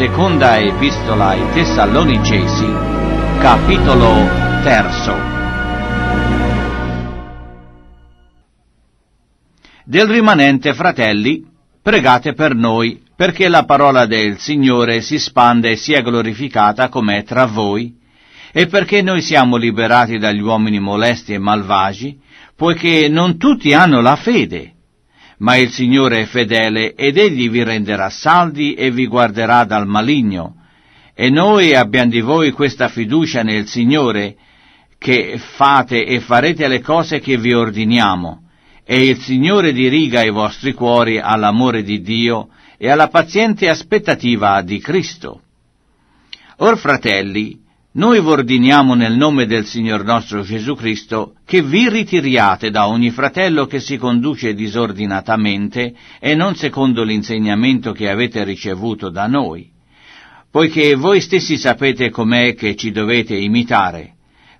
Seconda Epistola ai Tessalonicesi, capitolo terzo. Del rimanente, fratelli, pregate per noi, perché la parola del Signore si spande e sia glorificata com'è tra voi, e perché noi siamo liberati dagli uomini molesti e malvagi, poiché non tutti hanno la fede ma il Signore è fedele ed egli vi renderà saldi e vi guarderà dal maligno. E noi abbiamo di voi questa fiducia nel Signore, che fate e farete le cose che vi ordiniamo. E il Signore diriga i vostri cuori all'amore di Dio e alla paziente aspettativa di Cristo. Or fratelli, noi v'ordiniamo nel nome del Signor nostro Gesù Cristo che vi ritiriate da ogni fratello che si conduce disordinatamente e non secondo l'insegnamento che avete ricevuto da noi, poiché voi stessi sapete com'è che ci dovete imitare,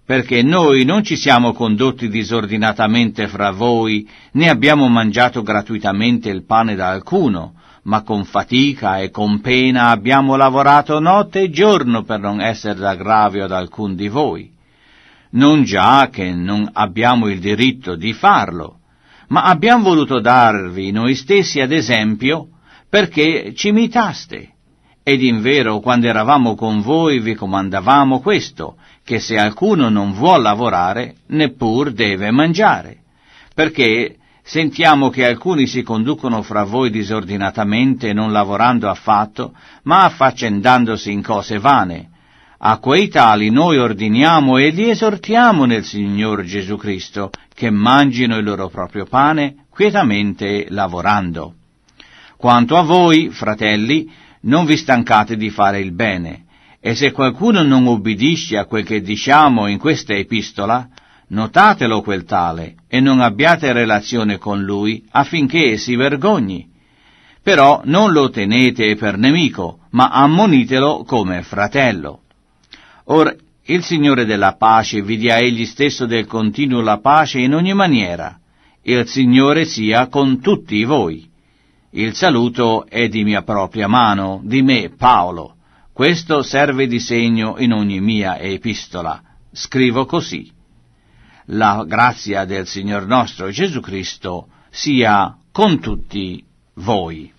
perché noi non ci siamo condotti disordinatamente fra voi, né abbiamo mangiato gratuitamente il pane da alcuno, ma con fatica e con pena abbiamo lavorato notte e giorno per non essere d'aggravio ad alcun di voi. Non già che non abbiamo il diritto di farlo, ma abbiamo voluto darvi noi stessi ad esempio perché ci imitaste. Ed in vero, quando eravamo con voi vi comandavamo questo, che se alcuno non vuol lavorare, neppur deve mangiare. Perché Sentiamo che alcuni si conducono fra voi disordinatamente, non lavorando affatto, ma affaccendandosi in cose vane. A quei tali noi ordiniamo e li esortiamo nel Signor Gesù Cristo, che mangino il loro proprio pane, quietamente lavorando. Quanto a voi, fratelli, non vi stancate di fare il bene. E se qualcuno non obbedisce a quel che diciamo in questa epistola, Notatelo quel tale e non abbiate relazione con lui affinché si vergogni. Però non lo tenete per nemico, ma ammonitelo come fratello. Or il Signore della pace vi dia egli stesso del continuo la pace in ogni maniera. Il Signore sia con tutti voi. Il saluto è di mia propria mano, di me Paolo. Questo serve di segno in ogni mia epistola. Scrivo così la grazia del Signor nostro Gesù Cristo sia con tutti voi.